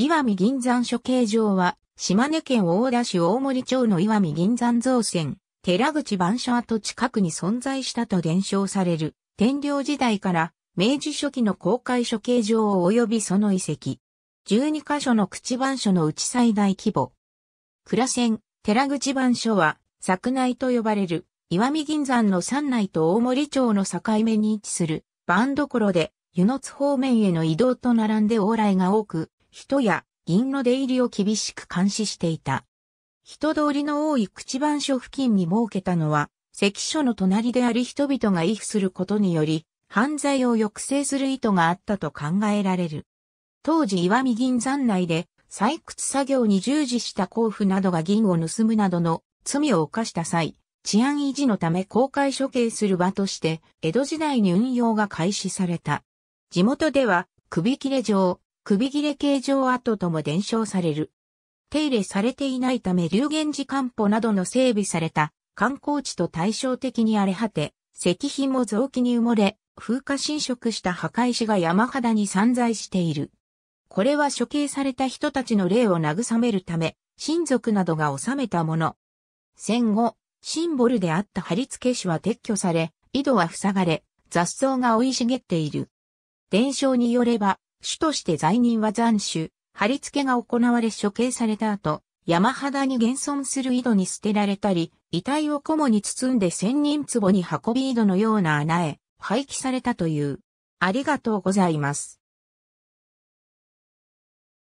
岩見銀山処刑場は、島根県大田市大森町の岩見銀山造船、寺口番所跡近くに存在したと伝承される、天領時代から明治初期の公開処刑場及びその遺跡。12カ所の口番所のうち最大規模。倉船、寺口番所は、作内と呼ばれる、岩見銀山の山内と大森町の境目に位置する、番所で、湯の津方面への移動と並んで往来が多く、人や銀の出入りを厳しく監視していた。人通りの多い口番所付近に設けたのは、関所の隣である人々が依附することにより、犯罪を抑制する意図があったと考えられる。当時岩見銀山内で採掘作業に従事した甲府などが銀を盗むなどの罪を犯した際、治安維持のため公開処刑する場として、江戸時代に運用が開始された。地元では、首切れ状、首切れ形状跡とも伝承される。手入れされていないため流言寺漢方などの整備された観光地と対照的に荒れ果て、石碑も雑木に埋もれ、風化侵食した墓石が山肌に散在している。これは処刑された人たちの霊を慰めるため、親族などが治めたもの。戦後、シンボルであった貼り付け紙は撤去され、井戸は塞がれ、雑草が生い茂っている。伝承によれば、主として罪人は斬首、貼り付けが行われ処刑された後、山肌に現存する井戸に捨てられたり、遺体を菰に包んで千人壺に運び井戸のような穴へ廃棄されたという。ありがとうございます。